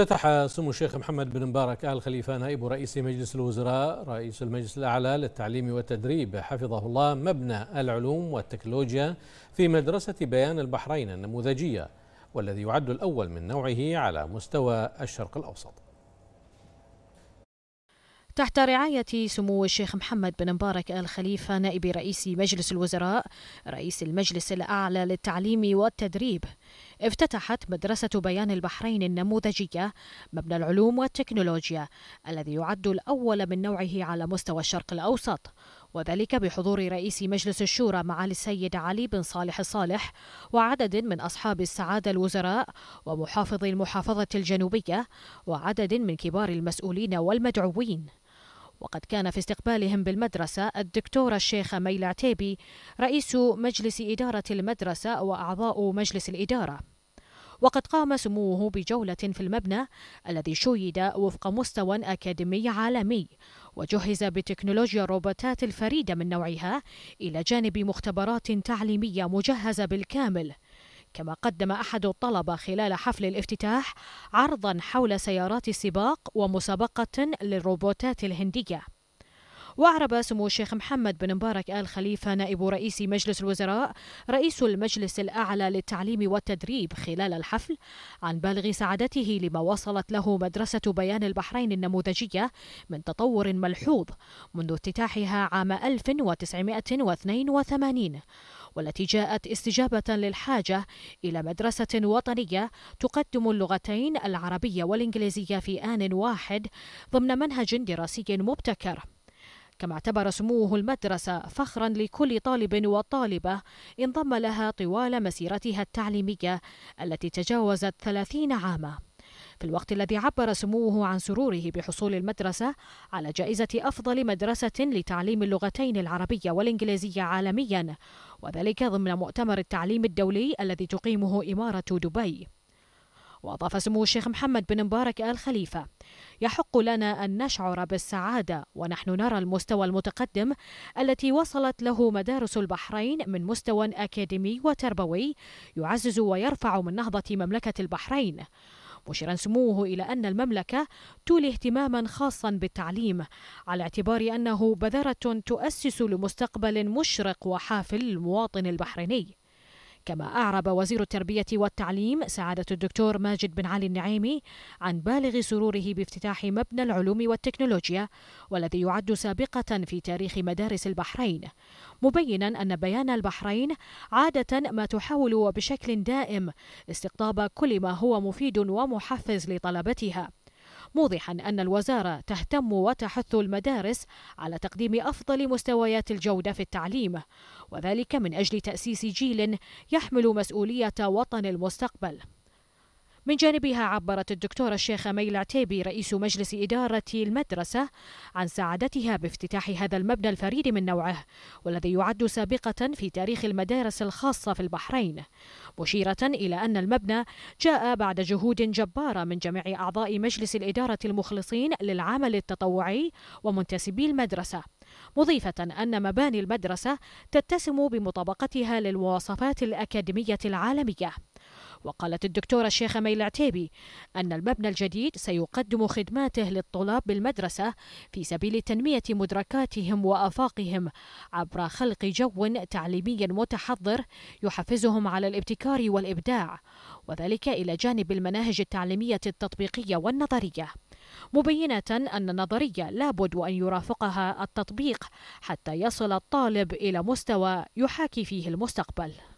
افتتح سمو الشيخ محمد بن مبارك آل خليفة نائب رئيس مجلس الوزراء رئيس المجلس الأعلى للتعليم والتدريب حفظه الله مبنى العلوم والتكنولوجيا في مدرسة بيان البحرين النموذجية والذي يعد الأول من نوعه على مستوى الشرق الأوسط تحت رعاية سمو الشيخ محمد بن مبارك آل خليفة نائب رئيس مجلس الوزراء رئيس المجلس الأعلى للتعليم والتدريب افتتحت مدرسة بيان البحرين النموذجية مبنى العلوم والتكنولوجيا الذي يعد الأول من نوعه على مستوى الشرق الأوسط وذلك بحضور رئيس مجلس الشورى معالي السيد علي بن صالح الصالح وعدد من أصحاب السعادة الوزراء ومحافظي المحافظة الجنوبية وعدد من كبار المسؤولين والمدعوين وقد كان في استقبالهم بالمدرسة الدكتورة الشيخة ميلا عتيبي رئيس مجلس إدارة المدرسة وأعضاء مجلس الإدارة وقد قام سموه بجولة في المبنى الذي شيد وفق مستوى أكاديمي عالمي وجهز بتكنولوجيا الروبوتات الفريدة من نوعها إلى جانب مختبرات تعليمية مجهزة بالكامل كما قدم أحد الطلبة خلال حفل الافتتاح عرضا حول سيارات سباق ومسابقة للروبوتات الهندية وأعرب سمو الشيخ محمد بن مبارك آل خليفة نائب رئيس مجلس الوزراء رئيس المجلس الأعلى للتعليم والتدريب خلال الحفل عن بالغ سعادته لما وصلت له مدرسة بيان البحرين النموذجية من تطور ملحوظ منذ افتتاحها عام 1982 والتي جاءت استجابة للحاجة إلى مدرسة وطنية تقدم اللغتين العربية والإنجليزية في آن واحد ضمن منهج دراسي مبتكر كما اعتبر سموه المدرسة فخرا لكل طالب وطالبة انضم لها طوال مسيرتها التعليمية التي تجاوزت 30 عاما في الوقت الذي عبر سموه عن سروره بحصول المدرسة على جائزة أفضل مدرسة لتعليم اللغتين العربية والإنجليزية عالميا وذلك ضمن مؤتمر التعليم الدولي الذي تقيمه إمارة دبي وأضاف سمو الشيخ محمد بن مبارك آل خليفة يحق لنا أن نشعر بالسعادة ونحن نرى المستوى المتقدم التي وصلت له مدارس البحرين من مستوى أكاديمي وتربوي يعزز ويرفع من نهضة مملكة البحرين مشيرا سموه إلى أن المملكة تولي اهتماما خاصا بالتعليم على اعتبار أنه بذرة تؤسس لمستقبل مشرق وحافل للمواطن البحريني كما أعرب وزير التربية والتعليم سعادة الدكتور ماجد بن علي النعيمي عن بالغ سروره بافتتاح مبنى العلوم والتكنولوجيا والذي يعد سابقة في تاريخ مدارس البحرين مبينا أن بيان البحرين عادة ما تحاول وبشكل دائم استقطاب كل ما هو مفيد ومحفز لطلبتها موضحا أن الوزارة تهتم وتحث المدارس على تقديم أفضل مستويات الجودة في التعليم وذلك من أجل تأسيس جيل يحمل مسؤولية وطن المستقبل من جانبها عبرت الدكتورة الشيخة ميلا عتيبي رئيس مجلس إدارة المدرسة عن سعادتها بافتتاح هذا المبنى الفريد من نوعه والذي يعد سابقة في تاريخ المدارس الخاصة في البحرين مشيرة إلى أن المبنى جاء بعد جهود جبارة من جميع أعضاء مجلس الإدارة المخلصين للعمل التطوعي ومنتسبي المدرسة مضيفة أن مباني المدرسة تتسم بمطابقتها للمواصفات الأكاديمية العالمية وقالت الدكتورة الشيخة ميل عتيبي أن المبنى الجديد سيقدم خدماته للطلاب بالمدرسة في سبيل تنمية مدركاتهم وآفاقهم عبر خلق جو تعليمي متحضر يحفزهم على الابتكار والإبداع وذلك إلى جانب المناهج التعليمية التطبيقية والنظرية مبينة أن النظرية لابد وأن يرافقها التطبيق حتى يصل الطالب إلى مستوى يحاكي فيه المستقبل